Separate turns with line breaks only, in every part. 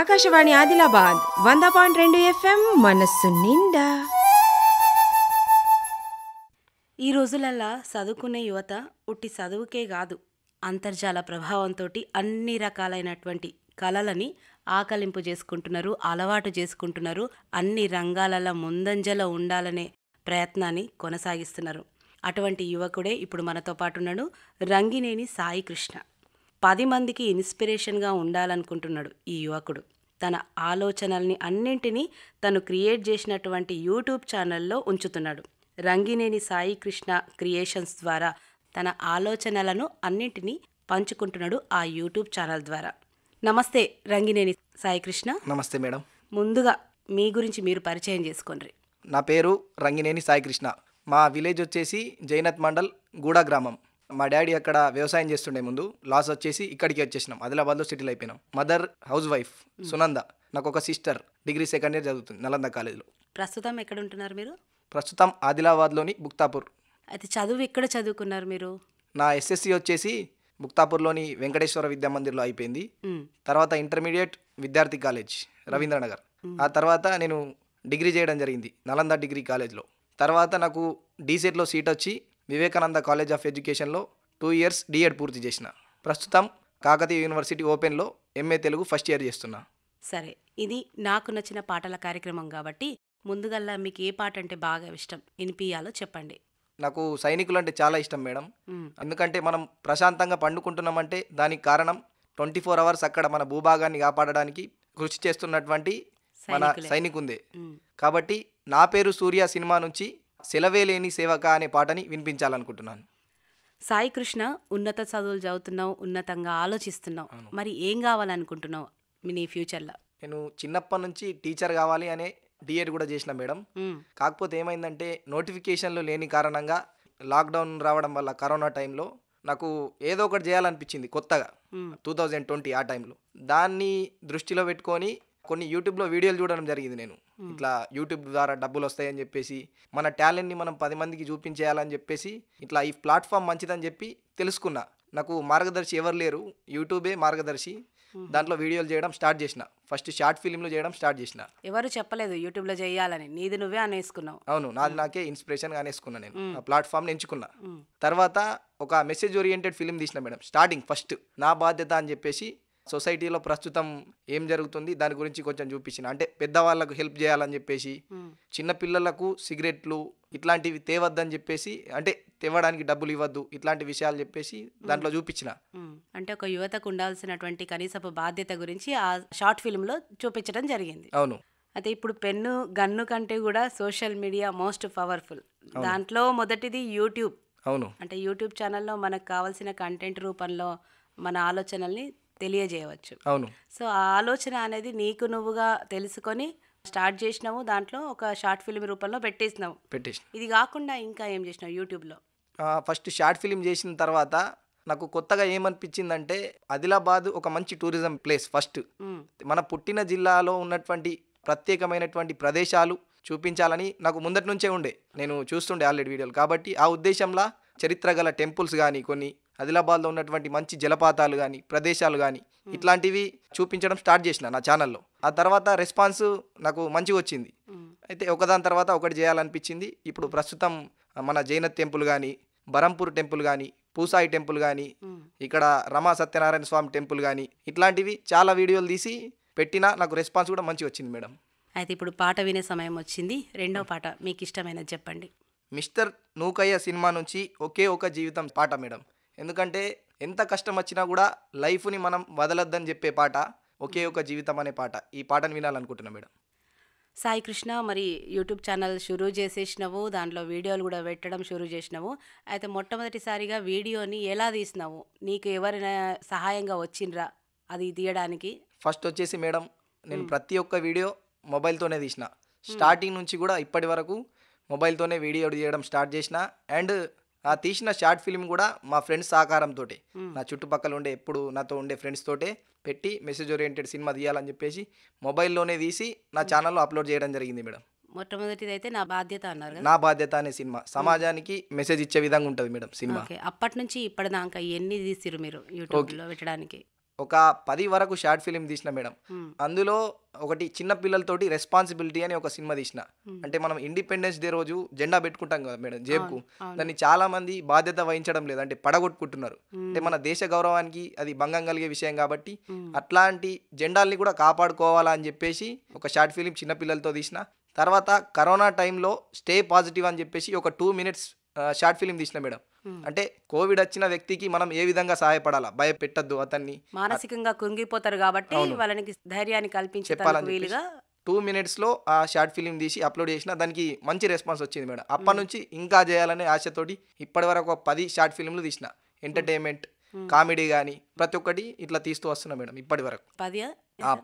ఆకాశవాణి ఆదిలాబాద్ వంద పాయింట్ రెండు ఎఫ్ఎం మనస్సు నిండా ఈ రోజులల్లా చదువుకునే యువత ఉట్టి చదువుకే కాదు అంతర్జాల ప్రభావంతో అన్ని రకాలైనటువంటి కళలని ఆకలింపు చేసుకుంటున్నారు అలవాటు చేసుకుంటున్నారు అన్ని రంగాలలో ముందంజలో ఉండాలనే ప్రయత్నాన్ని కొనసాగిస్తున్నారు అటువంటి యువకుడే ఇప్పుడు మనతో పాటు ఉన్నాడు రంగినేని సాయి కృష్ణ పది మందికి ఇన్స్పిరేషన్గా ఉండాలనుకుంటున్నాడు ఈ యువకుడు తన ఆలోచనల్ని అన్నింటినీ తను క్రియేట్ చేసినటువంటి యూట్యూబ్ ఛానల్లో ఉంచుతున్నాడు రంగినేని సాయి కృష్ణ క్రియేషన్స్ ద్వారా తన ఆలోచనలను అన్నింటినీ పంచుకుంటున్నాడు ఆ యూట్యూబ్ ఛానల్ ద్వారా నమస్తే రంగినేని సాయి కృష్ణ నమస్తే మేడం ముందుగా మీ గురించి మీరు పరిచయం చేసుకోండి
నా పేరు రంగినేని సాయి కృష్ణ మా విలేజ్ వచ్చేసి జైనత్ మండల్ గూడా గ్రామం మా డాడీ అక్కడ వ్యవసాయం చేస్తుండే ముందు లాస్ వచ్చేసి ఇక్కడికి వచ్చేసినాం ఆదిలాబాద్లో సెటిల్ అయిపోయినాం మదర్ హౌస్ వైఫ్ సునంద నాకు ఒక సిస్టర్ డిగ్రీ సెకండ్ ఇయర్ చదువుతుంది నలంద కాలేజ్లో
ప్రస్తుతం ఎక్కడ ఉంటున్నారు మీరు
ప్రస్తుతం ఆదిలాబాద్లోని బుక్తాపూర్
అయితే చదువు ఎక్కడ చదువుకున్నారు మీరు
నా ఎస్ఎస్సి వచ్చేసి బుక్తాపూర్లోని వెంకటేశ్వర విద్యా మందిర్లో అయిపోయింది hmm. తర్వాత ఇంటర్మీడియట్ విద్యార్థి కాలేజ్ hmm. రవీంద్రనగర్ hmm. ఆ తర్వాత నేను డిగ్రీ చేయడం జరిగింది నలంద డిగ్రీ కాలేజ్లో తర్వాత నాకు డీసెట్లో సీట్ వచ్చి వివేకానంద కాలేజ్ ఆఫ్ ఎడ్యుకేషన్లో టూ ఇయర్స్ డిఎడ్ పూర్తి చేసిన ప్రస్తుతం కాకతీయ యూనివర్సిటీ ఓపెన్లో ఎంఏ తెలుగు ఫస్ట్ ఇయర్ చేస్తున్నా
సరే ఇది నాకు నచ్చిన పాటల కార్యక్రమం కాబట్టి ముందుగల్లా మీకు ఏ పాట అంటే బాగా ఇష్టం వినిపియాలో చెప్పండి
నాకు సైనికులు అంటే చాలా ఇష్టం మేడం ఎందుకంటే మనం ప్రశాంతంగా పండుకుంటున్నామంటే దానికి కారణం ట్వంటీ ఫోర్ అవర్స్ అక్కడ మన భూభాగాన్ని కాపాడడానికి కృషి చేస్తున్నటువంటి మన సైనికుందే కాబట్టి నా పేరు సూర్య సినిమా నుంచి సెలవే లేని సేవక అనే పాటని వినిపించాలనుకుంటున్నాను
సాయి కృష్ణ ఉన్నత చదువులు చదువుతున్నావు ఉన్నతంగా ఆలోచిస్తున్నావు మరి ఏం కావాలనుకుంటున్నావు
మీ నీ ఫ్యూచర్లో నేను చిన్నప్పటి నుంచి టీచర్ కావాలి అనే డిఎడ్ కూడా చేసిన మేడం కాకపోతే ఏమైందంటే నోటిఫికేషన్లు లేని కారణంగా లాక్డౌన్ రావడం వల్ల కరోనా టైంలో నాకు ఏదో ఒకటి చేయాలనిపించింది కొత్తగా టూ థౌజండ్ ట్వంటీ ఆ టైంలో దాన్ని దృష్టిలో పెట్టుకొని కొన్ని యూట్యూబ్లో వీడియోలు చూడడం జరిగింది నేను ఇట్లా యూట్యూబ్ ద్వారా డబ్బులు వస్తాయని చెప్పేసి మన టాలెంట్ని మనం పది మందికి చూపించేయాలని చెప్పేసి ఇట్లా ఈ ప్లాట్ఫామ్ మంచిదని చెప్పి తెలుసుకున్నా నాకు మార్గదర్శి ఎవరు లేరు యూట్యూబే మార్గదర్శి దాంట్లో వీడియోలు చేయడం స్టార్ట్ చేసిన ఫస్ట్ షార్ట్ ఫిలింలు చేయడం స్టార్ట్ చేసిన
ఎవరు చెప్పలేదు యూట్యూబ్లో చేయాలని నీది
నువ్వే అనేసుకున్నావు అవును నాది నాకే ఇన్స్పిరేషన్ అనేసుకున్నా నేను ఆ ప్లాట్ఫామ్ ఎంచుకున్నా తర్వాత ఒక మెసేజ్ ఓరియంటెడ్ ఫిలిం తీసిన మేడం స్టార్టింగ్ ఫస్ట్ నా బాధ్యత అని చెప్పేసి సొసైటీలో ప్రస్తుతం ఏం జరుగుతుంది దాని గురించి కొంచెం చూపించిన అంటే పెద్దవాళ్ళకు హెల్ప్ చేయాలని చెప్పేసి చిన్నపిల్లలకు సిగరెట్లు ఇట్లాంటివి తేవద్దని చెప్పేసి అంటే తేవడానికి డబ్బులు ఇవ్వద్దు ఇట్లాంటి విషయాలు చెప్పేసి దాంట్లో చూపించిన
అంటే ఒక యువతకు ఉండాల్సినటువంటి కనీసపు బాధ్యత గురించి ఆ షార్ట్ ఫిల్మ్ లో చూపించడం జరిగింది అవును అయితే ఇప్పుడు పెన్ను గన్ను కంటే కూడా సోషల్ మీడియా మోస్ట్ పవర్ఫుల్ దాంట్లో మొదటిది యూట్యూబ్ అవును అంటే యూట్యూబ్ ఛానల్లో మనకు కావాల్సిన కంటెంట్ రూపంలో మన ఆలోచనల్ని తెలియజేయవచ్చు అవును సో ఆ ఆలోచన అనేది నీకు నువ్వుగా తెలుసుకొని స్టార్ట్ చేసినావు దాంట్లో ఒక షార్ట్ ఫిల్మ్ రూపంలో పెట్టేసినావు పెట్టేసి ఇది కాకుండా ఇంకా ఏం చేసినావు యూట్యూబ్లో
ఫస్ట్ షార్ట్ ఫిల్మ్ చేసిన తర్వాత నాకు కొత్తగా ఏమనిపించిందంటే ఆదిలాబాద్ ఒక మంచి టూరిజం ప్లేస్ ఫస్ట్ మన పుట్టిన జిల్లాలో ఉన్నటువంటి ప్రత్యేకమైనటువంటి ప్రదేశాలు చూపించాలని నాకు ముందటి నుంచే ఉండే నేను చూస్తుండే ఆల్రెడీ వీడియోలు కాబట్టి ఆ ఉద్దేశంలో చరిత్ర గల టెంపుల్స్ కానీ కొన్ని ఆదిలాబాద్లో ఉన్నటువంటి మంచి జలపాతాలు కానీ ప్రదేశాలు కానీ ఇట్లాంటివి చూపించడం స్టార్ట్ చేసిన నా ఛానల్లో ఆ తర్వాత రెస్పాన్స్ నాకు మంచిగా వచ్చింది అయితే ఒకదాని తర్వాత ఒకటి చేయాలనిపించింది ఇప్పుడు ప్రస్తుతం మన జైన టెంపుల్ కానీ బరంపూర్ టెంపుల్ కానీ పూసాయి టెంపుల్ కానీ ఇక్కడ రమా సత్యనారాయణ స్వామి టెంపుల్ కానీ ఇట్లాంటివి చాలా వీడియోలు తీసి పెట్టినా నాకు రెస్పాన్స్ కూడా మంచిగా వచ్చింది మేడం
అయితే ఇప్పుడు పాట వినే సమయం వచ్చింది రెండో పాట మీకు ఇష్టమైనది చెప్పండి
మిస్టర్ నూకయ్య సినిమా నుంచి ఒకే ఒక జీవితం పాట మేడం ఎందుకంటే ఎంత కష్టం వచ్చినా కూడా లైఫ్ని మనం వదలొద్దని చెప్పే పాట ఒకే ఒక జీవితం అనే పాట ఈ పాటను వినాలనుకుంటున్నాను మేడం సాయి కృష్ణ మరి
యూట్యూబ్ ఛానల్ షురు చేసేసినావు దాంట్లో వీడియోలు కూడా పెట్టడం షురు చేసినావు అయితే మొట్టమొదటిసారిగా వీడియోని ఎలా తీసినావు నీకు ఎవరైనా సహాయంగా వచ్చిండ్రా అది తీయడానికి
ఫస్ట్ వచ్చేసి మేడం నేను ప్రతి ఒక్క వీడియో మొబైల్తోనే తీసిన స్టార్టింగ్ నుంచి కూడా ఇప్పటి వరకు మొబైల్తోనే వీడియో తీయడం స్టార్ట్ చేసిన అండ్ ఆ తీసిన షార్ట్ ఫిల్మ్ కూడా మా ఫ్రెండ్స్ సహకారంతో నా చుట్టుపక్కల ఉండే ఎప్పుడు నాతో ఉండే ఫ్రెండ్స్ తోటే పెట్టి మెసేజ్ ఓరియంటెడ్ సినిమా తీయాలని చెప్పేసి మొబైల్లోనే తీసి నా ఛానల్లో అప్లోడ్ చేయడం జరిగింది మేడం
మొట్టమొదటిది అయితే నా బాధ్యత అన్నారు నా
బాధ్యత అనే సినిమా సమాజానికి మెసేజ్ ఇచ్చే విధంగా ఉంటుంది మేడం సినిమా
అప్పటి నుంచి ఇప్పటిదాకా ఎన్ని తీసిరు మీరు యూట్యూబ్లో పెట్టడానికి
ఒక పది వరకు షార్ట్ ఫిలిం తీసిన మేడం అందులో ఒకటి చిన్న పిల్లలతోటి రెస్పాన్సిబిలిటీ అని ఒక సినిమా తీసిన అంటే మనం ఇండిపెండెన్స్ డే రోజు జెండా పెట్టుకుంటాం కదా మేడం జేబుకు దాన్ని చాలా మంది బాధ్యత వహించడం లేదు అంటే పడగొట్టుకుంటున్నారు అంటే మన దేశ గౌరవానికి అది భంగం కలిగే విషయం కాబట్టి అట్లాంటి జెండాల్ని కూడా కాపాడుకోవాలా అని చెప్పేసి ఒక షార్ట్ ఫిలిం చిన్న పిల్లలతో తీసిన తర్వాత కరోనా టైంలో స్టే పాజిటివ్ అని చెప్పేసి ఒక టూ మినిట్స్ షార్ట్ ఫిలిం తీసిన మేడం Hmm. అంటే కోవిడ్ వచ్చిన వ్యక్తికి మనం ఏ విధంగా సహాయపడాలా భయపెట్టద్దు అతన్ని
మానసికంగా కుంగిపోతారు కాబట్టి వాళ్ళకి ధైర్యాన్ని కల్పించి
టూ మినిట్స్ లో ఆ షార్ట్ ఫిలిం తీసి అప్లోడ్ చేసిన దానికి మంచి రెస్పాన్స్ వచ్చింది మేడం hmm. అప్పటి నుంచి ఇంకా చేయాలనే ఆశతోటి ఇప్పటి వరకు పది షార్ట్ ఫిలింలు తీసిన ఎంటర్టైన్మెంట్ hmm. కామెడీ కానీ ప్రతి ఒక్కటి ఇట్లా తీస్తూ వస్తున్నా మేడం ఇప్పటి వరకు పది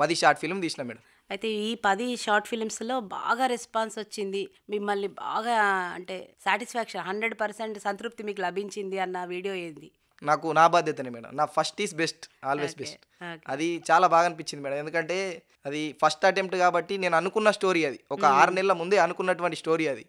పది షార్ట్ ఫిలిం తీసిన మేడం
అయితే ఈ పది షార్ట్ ఫిలిమ్స్లో బాగా రెస్పాన్స్ వచ్చింది మిమ్మల్ని బాగా అంటే సాటిస్ఫాక్షన్ హండ్రెడ్ పర్సెంట్ సంతృప్తి మీకు లభించింది అన్న
వీడియో ఏంది నాకు నా బాధ్యతనే మేడం నా first is best always best అది చాలా బాగా అనిపించింది మేడం ఎందుకంటే అది ఫస్ట్ అటెంప్ట్ కాబట్టి నేను అనుకున్న స్టోరీ అది ఒక ఆరు నెలల ముందే అనుకున్నటువంటి స్టోరీ అది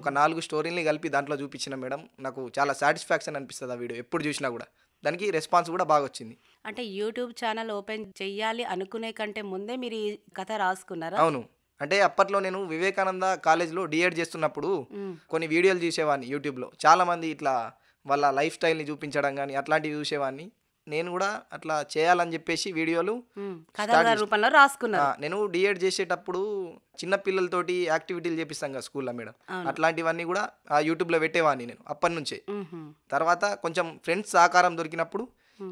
ఒక నాలుగు స్టోరీని కలిపి దాంట్లో చూపించిన మేడం నాకు చాలా సాటిస్ఫాక్షన్ అనిపిస్తుంది ఆ వీడియో ఎప్పుడు చూసినా కూడా దానికి రెస్పాన్స్ కూడా బాగా వచ్చింది
అంటే యూట్యూబ్ ఛానల్ ఓపెన్ చేయాలి అనుకునే కంటే ముందే మీరు ఈ కథ రాసుకున్నారా అవును
అంటే అప్పట్లో నేను వివేకానంద కాలేజ్లో డిఎడ్ చేస్తున్నప్పుడు కొన్ని వీడియోలు చూసేవాడిని యూట్యూబ్లో చాలామంది ఇట్లా వాళ్ళ లైఫ్ స్టైల్ని చూపించడం కానీ అట్లాంటివి చూసేవాడిని నేను కూడా అట్లా చేయాలని చెప్పేసి వీడియోలు రూపంలో రాసుకున్నా నేను డిఎడ్ చేసేటప్పుడు చిన్న పిల్లలతోటి యాక్టివిటీలు చేపిస్తాం కదా స్కూల్లో మేడం అట్లాంటివన్నీ కూడా ఆ యూట్యూబ్ లో పెట్టేవాడిని నేను అప్పటి నుంచే తర్వాత కొంచెం ఫ్రెండ్స్ సహకారం దొరికినప్పుడు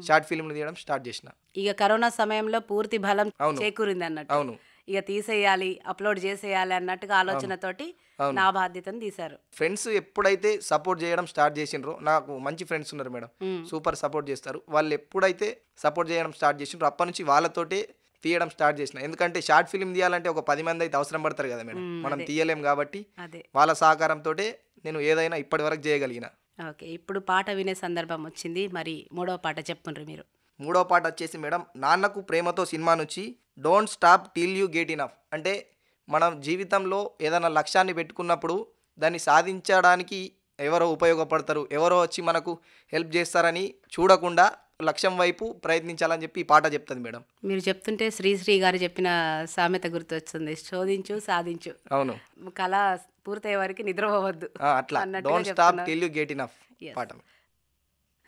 షార్ట్ ఫిల్మ్ తీయడం స్టార్ట్ చేసిన
ఇక కరోనా సమయంలో పూర్తి
బలం చేకూరింది
అన్నట్టు అవును ఇక తీసేయాలి అప్లోడ్ చేసేయాలి అన్నట్టుగా ఆలోచనతోటి నా బాధ్యతను తీశారు
ఫ్రెండ్స్ ఎప్పుడైతే సపోర్ట్ చేయడం స్టార్ట్ చేసిండ్రో నాకు మంచి ఫ్రెండ్స్ ఉన్నారు మేడం సూపర్ సపోర్ట్ చేస్తారు వాళ్ళు ఎప్పుడైతే సపోర్ట్ చేయడం స్టార్ట్ చేసిండ్రో అప్పటి నుంచి వాళ్ళతోటే తీయడం స్టార్ట్ చేసిన ఎందుకంటే షార్ట్ ఫిల్మ్ తీయాలంటే ఒక పది మంది అయితే అవసరం పడతారు కదా మేడం మనం తీయలేం కాబట్టి వాళ్ళ సహకారంతో నేను ఏదైనా ఇప్పటి వరకు చేయగలిగిన
ఓకే ఇప్పుడు పాట వినే సందర్భం వచ్చింది మరి మూడవ పాట చెప్పుండ్రి మీరు
మూడో పాట వచ్చేసి మేడం నాన్నకు ప్రేమతో సినిమా నుంచి don't stop till you get enough అంటే మనం జీవితంలో ఏదైనా లక్ష్యాన్ని పెట్టుకున్నప్పుడు దాన్ని సాధించడానికి ఎవరో ఉపయోగపడతారు ఎవరో వచ్చి మనకు హెల్ప్ చేస్తారని చూడకుండా లక్ష్యం వైపు ప్రయత్నించాలని చెప్పి ఈ పాట చెప్తుంది మేడం
మీరు చెప్తుంటే శ్రీశ్రీ గారు చెప్పిన సామెత వచ్చింది శోధించు సాధించు అవును కళ పూర్తయ్యే వారికి నిద్రపోవద్దు
అట్లా డోంట్ స్టాప్ టిల్ పాట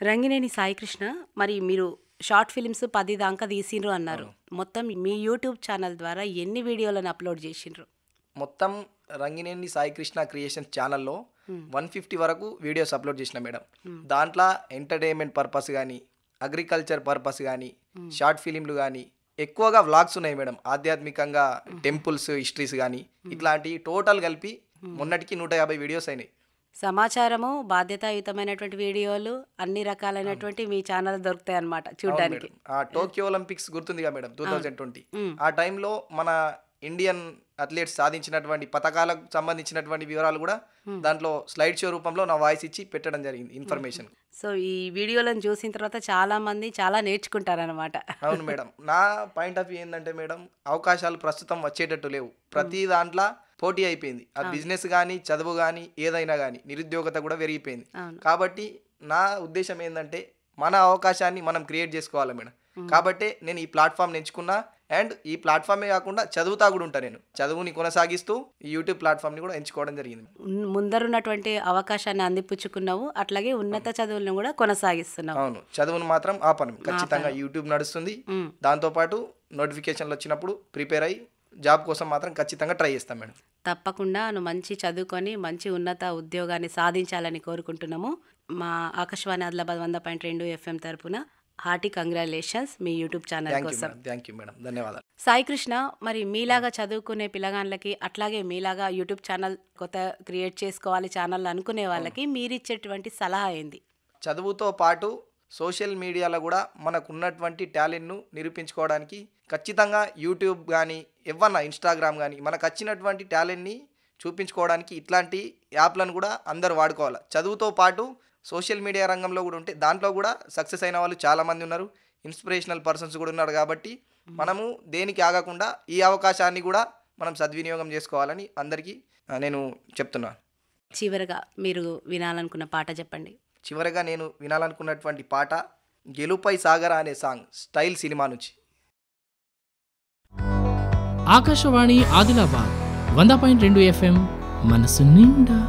రంగినేని సాయికృష్ణ మరి మీరు షార్ట్ ఫిలిమ్స్ పది దాకా తీసిండ్రు అన్నారు మొత్తం మీ యూట్యూబ్ ఛానల్ ద్వారా ఎన్ని వీడియోలను అప్లోడ్ చేసిండ్రు
మొత్తం రంగినేని సాయి కృష్ణ క్రియేషన్ ఛానల్లో వన్ ఫిఫ్టీ వరకు వీడియోస్ అప్లోడ్ చేసిన మేడం దాంట్లో ఎంటర్టైన్మెంట్ పర్పస్ కానీ అగ్రికల్చర్ పర్పస్ కానీ షార్ట్ ఫిలింలు కానీ ఎక్కువగా వ్లాగ్స్ ఉన్నాయి మేడం ఆధ్యాత్మికంగా టెంపుల్స్ హిస్టరీస్ కానీ ఇట్లాంటివి టోటల్ కలిపి మొన్నటికి నూట యాభై వీడియోస్ అయినాయి
సమాచారము బాధ్యతాయుతమైనటువంటి వీడియోలు అన్ని రకాలైనటువంటి మీ ఛానల్ దొరుకుతాయి అనమాట చూడడానికి
టోక్యో ఒలింపిక్స్ గుర్తుందిగా మేడం టూ థౌజండ్ ట్వంటీ ఆ టైంలో మన ఇండియన్ అథ్లెట్స్ సాధించినటువంటి పథకాలకు సంబంధించినటువంటి వివరాలు కూడా hmm. దాంట్లో స్లైడ్ షో రూపంలో నా వాయిస్ ఇచ్చి పెట్టడం జరిగింది ఇన్ఫర్మేషన్ hmm.
సో ఈ వీడియోలను చూసిన తర్వాత చాలా మంది చాలా నేర్చుకుంటారనమాట అవును మేడం
నా పాయింట్ ఆఫ్ వ్యూ ఏంటంటే మేడం అవకాశాలు ప్రస్తుతం వచ్చేటట్టు లేవు ప్రతి hmm. దాంట్లో పోటీ అయిపోయింది ఆ బిజినెస్ కానీ చదువు కానీ ఏదైనా కానీ నిరుద్యోగత కూడా పెరిగిపోయింది కాబట్టి నా ఉద్దేశం ఏంటంటే మన అవకాశాన్ని మనం క్రియేట్ చేసుకోవాలి మేడం కాబట్టి నేను ఈ ప్లాట్ఫామ్ నేర్చుకున్నా అండ్ ఈ ప్లాట్ఫామే కాకుండా చదువుతా కూడా ఉంటా నేను చదువుని కొనసాగిస్తూ ఈ యూట్యూబ్ ప్లాట్ఫామ్ని కూడా ఎంచుకోవడం జరిగింది
ముందరున్నటువంటి అవకాశాన్ని అందిపుచ్చుకున్నావు అట్లాగే ఉన్నత చదువులను కూడా
కొనసాగిస్తున్నావు అవును చదువును మాత్రం ఆపను ఖచ్చితంగా యూట్యూబ్ నడుస్తుంది దాంతోపాటు నోటిఫికేషన్లు వచ్చినప్పుడు ప్రిపేర్ అయ్యి జాబ్ కోసం మాత్రం ఖచ్చితంగా ట్రై చేస్తాం మేడం
తప్పకుండా నువ్వు మంచి చదువుకొని మంచి ఉన్నత ఉద్యోగాన్ని సాధించాలని కోరుకుంటున్నాము మా ఆకాశవాణి ఆదిలాబాద్ వంద పాయింట్ రెండు ఎఫ్ఎం తరపున హార్టి కంగ్రాచులేషన్స్ మీ యూట్యూబ్ ఛానల్ కోసం
థ్యాంక్ యూ మేడం ధన్యవాదాలు
సాయి కృష్ణ మరి మీలాగా చదువుకునే పిల్లగాళ్ళకి అట్లాగే మీలాగా యూట్యూబ్ ఛానల్ కొత్త క్రియేట్ చేసుకోవాలి ఛానల్ అనుకునే వాళ్ళకి మీరిచ్చేటువంటి సలహా ఏంది
చదువుతో పాటు సోషల్ మీడియాలో కూడా మనకు ఉన్నటువంటి టాలెంట్ను నిరూపించుకోవడానికి ఖచ్చితంగా యూట్యూబ్ కానీ ఏమన్నా ఇన్స్టాగ్రామ్ కానీ మనకు వచ్చినటువంటి టాలెంట్ని చూపించుకోవడానికి ఇట్లాంటి యాప్లను కూడా అందరు వాడుకోవాలి చదువుతో పాటు సోషల్ మీడియా రంగంలో కూడా ఉంటే దాంట్లో కూడా సక్సెస్ అయిన వాళ్ళు చాలామంది ఉన్నారు ఇన్స్పిరేషనల్ పర్సన్స్ కూడా ఉన్నారు కాబట్టి మనము దేనికి ఆగకుండా ఈ అవకాశాన్ని కూడా మనం సద్వినియోగం చేసుకోవాలని అందరికీ నేను చెప్తున్నాను చివరగా మీరు వినాలనుకున్న పాట చెప్పండి చివరగా నేను వినాలనుకున్నటువంటి పాట గెలుపై సాగర అనే సాంగ్ స్టైల్ సినిమా నుంచి ఆకాశవాణి ఆదిలాబాద్ వంద పాయింట్ రెండు ఎఫ్ఎం
మనసు నిండా